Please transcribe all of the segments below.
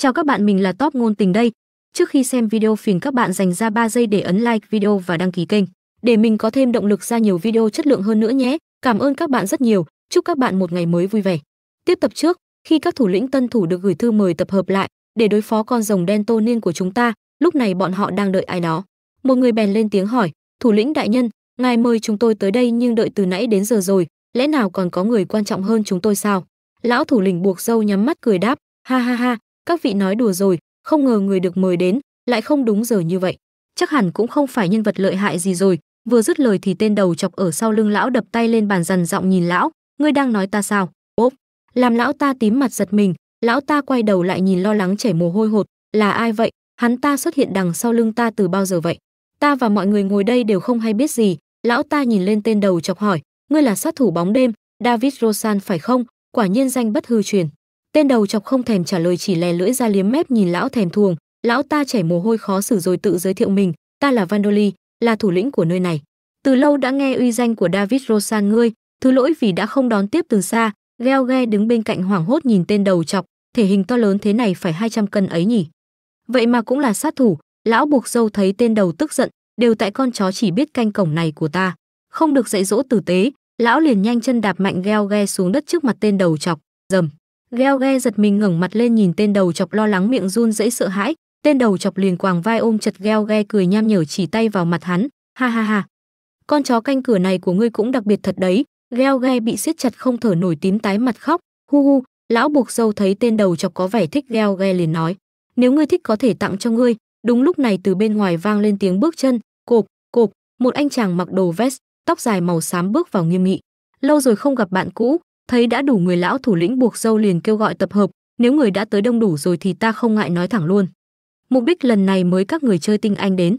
Chào các bạn, mình là Top ngôn tình đây. Trước khi xem video phiền các bạn dành ra 3 giây để ấn like video và đăng ký kênh để mình có thêm động lực ra nhiều video chất lượng hơn nữa nhé. Cảm ơn các bạn rất nhiều. Chúc các bạn một ngày mới vui vẻ. Tiếp tập trước, khi các thủ lĩnh tân thủ được gửi thư mời tập hợp lại để đối phó con rồng đen tô niên của chúng ta, lúc này bọn họ đang đợi ai đó. Một người bèn lên tiếng hỏi, "Thủ lĩnh đại nhân, ngài mời chúng tôi tới đây nhưng đợi từ nãy đến giờ rồi, lẽ nào còn có người quan trọng hơn chúng tôi sao?" Lão thủ lĩnh buộc râu nhắm mắt cười đáp, "Ha ha ha, các vị nói đùa rồi, không ngờ người được mời đến lại không đúng giờ như vậy, chắc hẳn cũng không phải nhân vật lợi hại gì rồi." Vừa dứt lời thì tên đầu chọc ở sau lưng lão đập tay lên bàn dằn giọng nhìn lão, "Ngươi đang nói ta sao?" Ốp, làm lão ta tím mặt giật mình, lão ta quay đầu lại nhìn lo lắng chảy mồ hôi hột, "Là ai vậy? Hắn ta xuất hiện đằng sau lưng ta từ bao giờ vậy?" Ta và mọi người ngồi đây đều không hay biết gì, lão ta nhìn lên tên đầu chọc hỏi, ngươi là sát thủ bóng đêm, David Rosan phải không? Quả nhiên danh bất hư truyền tên đầu chọc không thèm trả lời chỉ lè lưỡi ra liếm mép nhìn lão thèm thuồng lão ta chảy mồ hôi khó xử rồi tự giới thiệu mình ta là vandoli là thủ lĩnh của nơi này từ lâu đã nghe uy danh của david rosan ngươi thứ lỗi vì đã không đón tiếp từ xa geo ghe đứng bên cạnh hoảng hốt nhìn tên đầu chọc thể hình to lớn thế này phải 200 cân ấy nhỉ vậy mà cũng là sát thủ lão buộc dâu thấy tên đầu tức giận đều tại con chó chỉ biết canh cổng này của ta không được dạy dỗ tử tế lão liền nhanh chân đạp mạnh geo ghe xuống đất trước mặt tên đầu chọc dầm Geo ghe giật mình ngẩng mặt lên nhìn tên đầu chọc lo lắng miệng run rẩy sợ hãi, tên đầu chọc liền quàng vai ôm chặt Geo ghe cười nham nhở chỉ tay vào mặt hắn, ha ha ha. Con chó canh cửa này của ngươi cũng đặc biệt thật đấy, Geo ghe bị siết chặt không thở nổi tím tái mặt khóc, hu hu, lão buộc dâu thấy tên đầu chọc có vẻ thích Geo ghe liền nói, nếu ngươi thích có thể tặng cho ngươi, đúng lúc này từ bên ngoài vang lên tiếng bước chân, cộp, cộp, một anh chàng mặc đồ vest, tóc dài màu xám bước vào nghiêm nghị. Lâu rồi không gặp bạn cũ, thấy đã đủ người lão thủ lĩnh buộc dâu liền kêu gọi tập hợp nếu người đã tới đông đủ rồi thì ta không ngại nói thẳng luôn mục đích lần này mới các người chơi tinh anh đến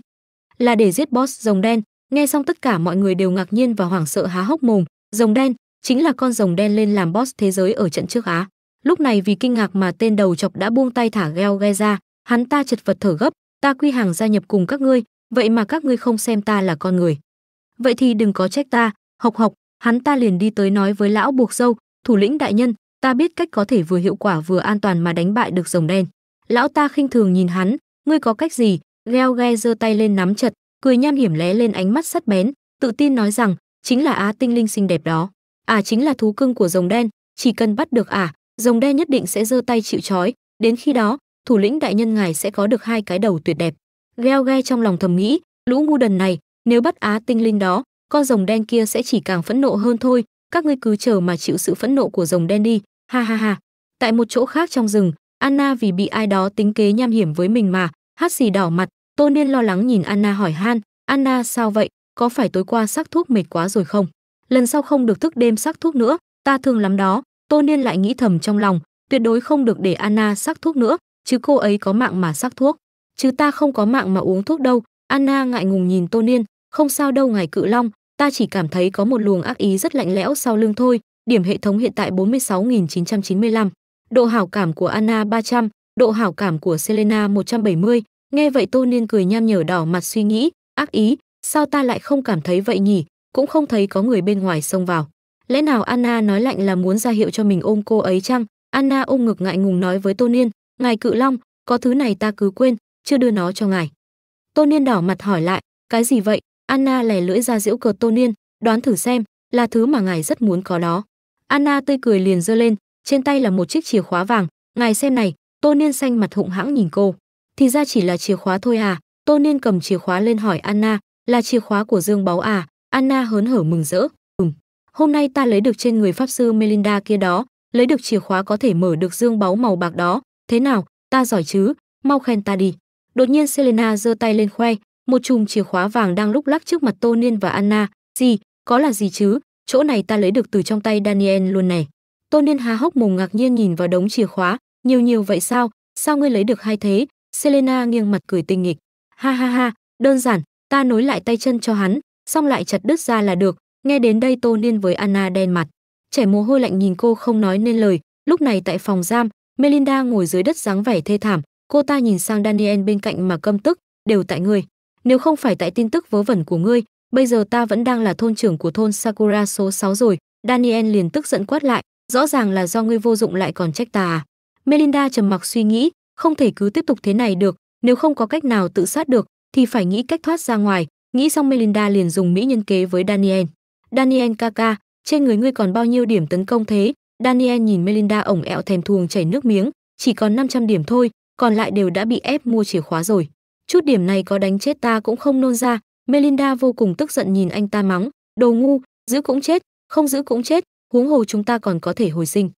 là để giết boss rồng đen nghe xong tất cả mọi người đều ngạc nhiên và hoảng sợ há hốc mồm rồng đen chính là con rồng đen lên làm boss thế giới ở trận trước á lúc này vì kinh ngạc mà tên đầu chọc đã buông tay thả gheo ghe ra hắn ta chật vật thở gấp ta quy hàng gia nhập cùng các ngươi vậy mà các ngươi không xem ta là con người vậy thì đừng có trách ta học học hắn ta liền đi tới nói với lão buộc dâu thủ lĩnh đại nhân ta biết cách có thể vừa hiệu quả vừa an toàn mà đánh bại được rồng đen lão ta khinh thường nhìn hắn ngươi có cách gì gheo ghe giơ tay lên nắm chặt cười nham hiểm lé lên ánh mắt sắt bén tự tin nói rằng chính là á tinh linh xinh đẹp đó à chính là thú cưng của rồng đen chỉ cần bắt được à rồng đen nhất định sẽ giơ tay chịu trói đến khi đó thủ lĩnh đại nhân ngài sẽ có được hai cái đầu tuyệt đẹp gheo ghe trong lòng thầm nghĩ lũ ngu đần này nếu bắt á tinh linh đó con rồng đen kia sẽ chỉ càng phẫn nộ hơn thôi các ngươi cứ chờ mà chịu sự phẫn nộ của rồng đen đi ha ha ha tại một chỗ khác trong rừng anna vì bị ai đó tính kế nham hiểm với mình mà hát xì đỏ mặt tô niên lo lắng nhìn anna hỏi han anna sao vậy có phải tối qua sắc thuốc mệt quá rồi không lần sau không được thức đêm sắc thuốc nữa ta thương lắm đó tô niên lại nghĩ thầm trong lòng tuyệt đối không được để anna sắc thuốc nữa chứ cô ấy có mạng mà sắc thuốc chứ ta không có mạng mà uống thuốc đâu anna ngại ngùng nhìn tô niên không sao đâu ngài cự long ta chỉ cảm thấy có một luồng ác ý rất lạnh lẽo sau lưng thôi, điểm hệ thống hiện tại 46.995. Độ hảo cảm của Anna 300, độ hảo cảm của Selena 170. Nghe vậy Tô Niên cười nham nhở đỏ mặt suy nghĩ, ác ý, sao ta lại không cảm thấy vậy nhỉ, cũng không thấy có người bên ngoài xông vào. Lẽ nào Anna nói lạnh là muốn ra hiệu cho mình ôm cô ấy chăng? Anna ôm ngực ngại ngùng nói với Tô Niên, ngài cự long, có thứ này ta cứ quên, chưa đưa nó cho ngài. Tô Niên đỏ mặt hỏi lại, cái gì vậy? Anna lè lưỡi ra giễu cợt Tô Niên, đoán thử xem, là thứ mà ngài rất muốn có đó. Anna tươi cười liền giơ lên, trên tay là một chiếc chìa khóa vàng, ngài xem này, Tô Niên xanh mặt hụng hãng nhìn cô. Thì ra chỉ là chìa khóa thôi à, Tô Niên cầm chìa khóa lên hỏi Anna, là chìa khóa của Dương Báu à, Anna hớn hở mừng rỡ, ừm, hôm nay ta lấy được trên người Pháp Sư Melinda kia đó, lấy được chìa khóa có thể mở được Dương Báu màu bạc đó, thế nào, ta giỏi chứ, mau khen ta đi. Đột nhiên Selena giơ tay lên khoe, một chùm chìa khóa vàng đang lúc lắc trước mặt Tô Niên và Anna, "Gì, có là gì chứ? Chỗ này ta lấy được từ trong tay Daniel luôn này." Tô Niên há hốc mồm ngạc nhiên nhìn vào đống chìa khóa, "Nhiều nhiều vậy sao? Sao ngươi lấy được hai thế?" Selena nghiêng mặt cười tinh nghịch, "Ha ha ha, đơn giản, ta nối lại tay chân cho hắn, xong lại chặt đứt ra là được." Nghe đến đây Tô Niên với Anna đen mặt, chảy mồ hôi lạnh nhìn cô không nói nên lời. Lúc này tại phòng giam, Melinda ngồi dưới đất dáng vẻ thê thảm, cô ta nhìn sang Daniel bên cạnh mà căm tức, "Đều tại ngươi." nếu không phải tại tin tức vớ vẩn của ngươi bây giờ ta vẫn đang là thôn trưởng của thôn sakura số 6 rồi daniel liền tức giận quát lại rõ ràng là do ngươi vô dụng lại còn trách ta à? melinda trầm mặc suy nghĩ không thể cứ tiếp tục thế này được nếu không có cách nào tự sát được thì phải nghĩ cách thoát ra ngoài nghĩ xong melinda liền dùng mỹ nhân kế với daniel daniel kaka trên người ngươi còn bao nhiêu điểm tấn công thế daniel nhìn melinda ổng ẹo thèm thuồng chảy nước miếng chỉ còn 500 điểm thôi còn lại đều đã bị ép mua chìa khóa rồi Chút điểm này có đánh chết ta cũng không nôn ra, Melinda vô cùng tức giận nhìn anh ta mắng, đồ ngu, giữ cũng chết, không giữ cũng chết, huống hồ chúng ta còn có thể hồi sinh.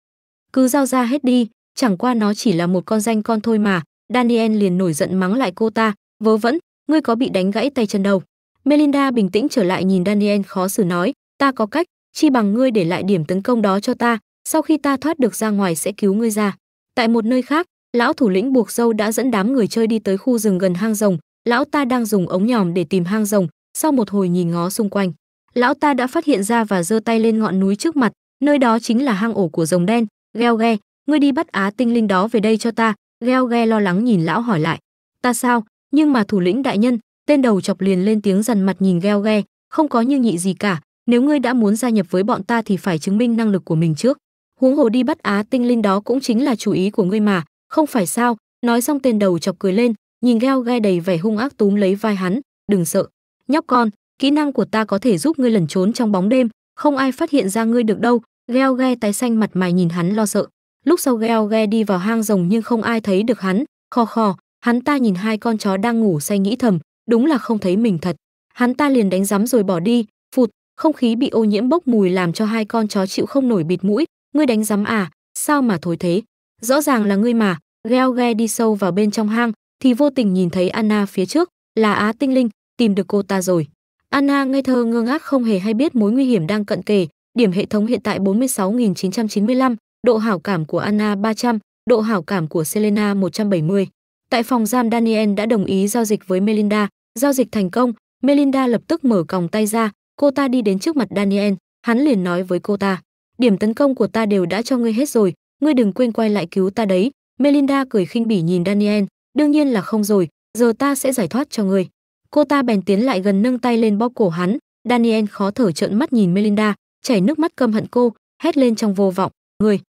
Cứ giao ra hết đi, chẳng qua nó chỉ là một con danh con thôi mà, Daniel liền nổi giận mắng lại cô ta, vớ vẩn, ngươi có bị đánh gãy tay chân đâu. Melinda bình tĩnh trở lại nhìn Daniel khó xử nói, ta có cách, chi bằng ngươi để lại điểm tấn công đó cho ta, sau khi ta thoát được ra ngoài sẽ cứu ngươi ra. Tại một nơi khác, lão thủ lĩnh buộc dâu đã dẫn đám người chơi đi tới khu rừng gần hang rồng lão ta đang dùng ống nhòm để tìm hang rồng sau một hồi nhìn ngó xung quanh lão ta đã phát hiện ra và giơ tay lên ngọn núi trước mặt nơi đó chính là hang ổ của rồng đen gheo ghe ngươi đi bắt á tinh linh đó về đây cho ta gheo ghe lo lắng nhìn lão hỏi lại ta sao nhưng mà thủ lĩnh đại nhân tên đầu chọc liền lên tiếng dằn mặt nhìn gheo ghe không có như nhị gì cả nếu ngươi đã muốn gia nhập với bọn ta thì phải chứng minh năng lực của mình trước huống hồ đi bắt á tinh linh đó cũng chính là chủ ý của ngươi mà không phải sao, nói xong tên đầu chọc cười lên, nhìn gheo gai đầy vẻ hung ác túm lấy vai hắn, đừng sợ. Nhóc con, kỹ năng của ta có thể giúp ngươi lẩn trốn trong bóng đêm, không ai phát hiện ra ngươi được đâu. Gheo ghe tái xanh mặt mày nhìn hắn lo sợ. Lúc sau gheo ghe đi vào hang rồng nhưng không ai thấy được hắn, khò khò, hắn ta nhìn hai con chó đang ngủ say nghĩ thầm, đúng là không thấy mình thật. Hắn ta liền đánh rắm rồi bỏ đi, phụt, không khí bị ô nhiễm bốc mùi làm cho hai con chó chịu không nổi bịt mũi, ngươi đánh rắm à, sao mà thối thế rõ ràng là ngươi mà gheo ghe đi sâu vào bên trong hang thì vô tình nhìn thấy anna phía trước là á tinh linh tìm được cô ta rồi anna ngây thơ ngơ ngác không hề hay biết mối nguy hiểm đang cận kề điểm hệ thống hiện tại 46.995, độ hảo cảm của anna 300, độ hảo cảm của selena 170. tại phòng giam daniel đã đồng ý giao dịch với melinda giao dịch thành công melinda lập tức mở còng tay ra cô ta đi đến trước mặt daniel hắn liền nói với cô ta điểm tấn công của ta đều đã cho ngươi hết rồi ngươi đừng quên quay lại cứu ta đấy melinda cười khinh bỉ nhìn daniel đương nhiên là không rồi giờ ta sẽ giải thoát cho ngươi cô ta bèn tiến lại gần nâng tay lên bóp cổ hắn daniel khó thở trợn mắt nhìn melinda chảy nước mắt căm hận cô hét lên trong vô vọng ngươi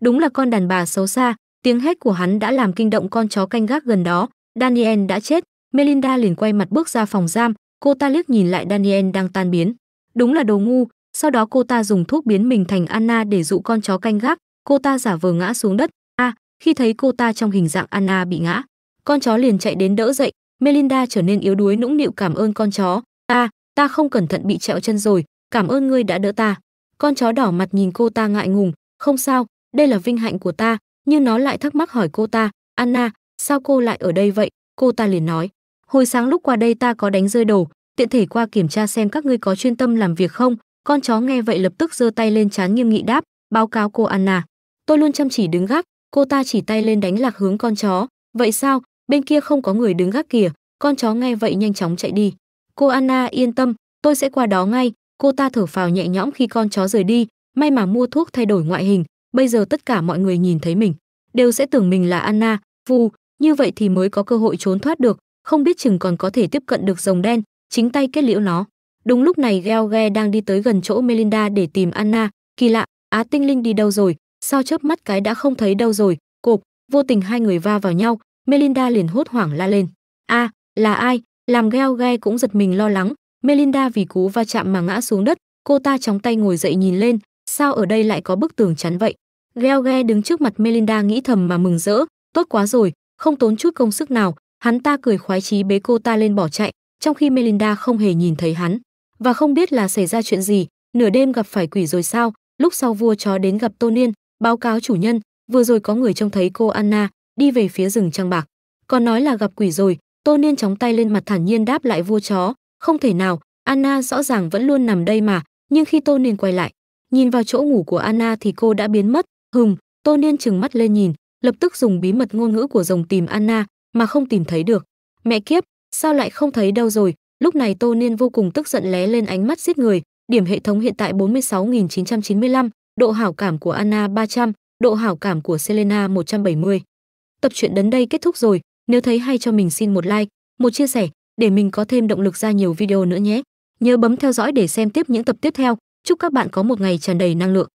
đúng là con đàn bà xấu xa tiếng hét của hắn đã làm kinh động con chó canh gác gần đó daniel đã chết melinda liền quay mặt bước ra phòng giam cô ta liếc nhìn lại daniel đang tan biến đúng là đồ ngu sau đó cô ta dùng thuốc biến mình thành anna để dụ con chó canh gác cô ta giả vờ ngã xuống đất a à, khi thấy cô ta trong hình dạng anna bị ngã con chó liền chạy đến đỡ dậy melinda trở nên yếu đuối nũng nịu cảm ơn con chó a à, ta không cẩn thận bị trẹo chân rồi cảm ơn ngươi đã đỡ ta con chó đỏ mặt nhìn cô ta ngại ngùng không sao đây là vinh hạnh của ta nhưng nó lại thắc mắc hỏi cô ta anna sao cô lại ở đây vậy cô ta liền nói hồi sáng lúc qua đây ta có đánh rơi đồ tiện thể qua kiểm tra xem các ngươi có chuyên tâm làm việc không con chó nghe vậy lập tức giơ tay lên chán nghiêm nghị đáp báo cáo cô anna tôi luôn chăm chỉ đứng gác cô ta chỉ tay lên đánh lạc hướng con chó vậy sao bên kia không có người đứng gác kìa con chó nghe vậy nhanh chóng chạy đi cô anna yên tâm tôi sẽ qua đó ngay cô ta thở phào nhẹ nhõm khi con chó rời đi may mà mua thuốc thay đổi ngoại hình bây giờ tất cả mọi người nhìn thấy mình đều sẽ tưởng mình là anna phù như vậy thì mới có cơ hội trốn thoát được không biết chừng còn có thể tiếp cận được rồng đen chính tay kết liễu nó đúng lúc này george đang đi tới gần chỗ melinda để tìm anna kỳ lạ á tinh linh đi đâu rồi sao chớp mắt cái đã không thấy đâu rồi cộp vô tình hai người va vào nhau melinda liền hốt hoảng la lên a à, là ai làm gheo ghe cũng giật mình lo lắng melinda vì cú va chạm mà ngã xuống đất cô ta chóng tay ngồi dậy nhìn lên sao ở đây lại có bức tường chắn vậy Gheo ghe đứng trước mặt melinda nghĩ thầm mà mừng rỡ tốt quá rồi không tốn chút công sức nào hắn ta cười khoái chí bế cô ta lên bỏ chạy trong khi melinda không hề nhìn thấy hắn và không biết là xảy ra chuyện gì nửa đêm gặp phải quỷ rồi sao lúc sau vua chó đến gặp tô niên báo cáo chủ nhân vừa rồi có người trông thấy cô anna đi về phía rừng trăng bạc còn nói là gặp quỷ rồi tô niên chóng tay lên mặt thản nhiên đáp lại vua chó không thể nào anna rõ ràng vẫn luôn nằm đây mà nhưng khi tô niên quay lại nhìn vào chỗ ngủ của anna thì cô đã biến mất Hùng, tô niên trừng mắt lên nhìn lập tức dùng bí mật ngôn ngữ của rồng tìm anna mà không tìm thấy được mẹ kiếp sao lại không thấy đâu rồi lúc này tô niên vô cùng tức giận lé lên ánh mắt giết người điểm hệ thống hiện tại 46.995, độ hảo cảm của Anna 300, độ hảo cảm của Selena 170. Tập truyện đến đây kết thúc rồi, nếu thấy hay cho mình xin một like, một chia sẻ để mình có thêm động lực ra nhiều video nữa nhé. Nhớ bấm theo dõi để xem tiếp những tập tiếp theo. Chúc các bạn có một ngày tràn đầy năng lượng.